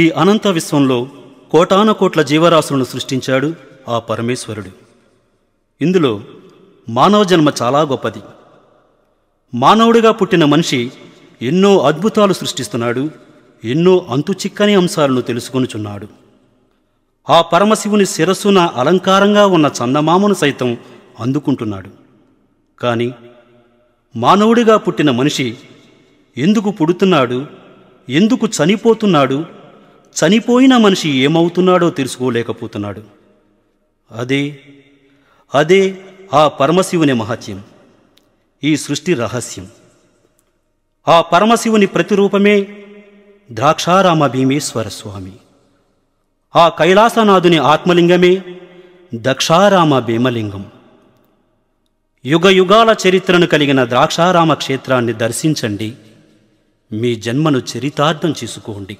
ఈ అనంత విశ్వంలో కోటాన కోట్ల జీవరాశులను సృష్టించాడు ఆ పరమేశ్వరుడు ఇందులో మానవ జన్మ చాలా గొప్పది మానవుడిగా పుట్టిన మనిషి ఎన్నో అద్భుతాలు సృష్టిస్తున్నాడు ఎన్నో అంతు చిక్కని అంశాలను తెలుసుకొనుచున్నాడు ఆ పరమశివుని శిరస్సున అలంకారంగా ఉన్న చందమామను సైతం అందుకుంటున్నాడు కానీ మానవుడిగా పుట్టిన మనిషి ఎందుకు పుడుతున్నాడు ఎందుకు చనిపోతున్నాడు చనిపోయిన మనిషి ఏమవుతున్నాడో తెలుసుకోలేకపోతున్నాడు అదే అదే ఆ పరమశివుని మహత్యం ఈ సృష్టి రహస్యం ఆ పరమశివుని ప్రతిరూపమే ద్రాక్షారామ భీమేశ్వర స్వామి ఆ కైలాసనాథుని ఆత్మలింగమే దక్షారామ భీమలింగం యుగ యుగాల చరిత్రను కలిగిన ద్రాక్షారామ క్షేత్రాన్ని దర్శించండి మీ జన్మను చరితార్థం చేసుకోండి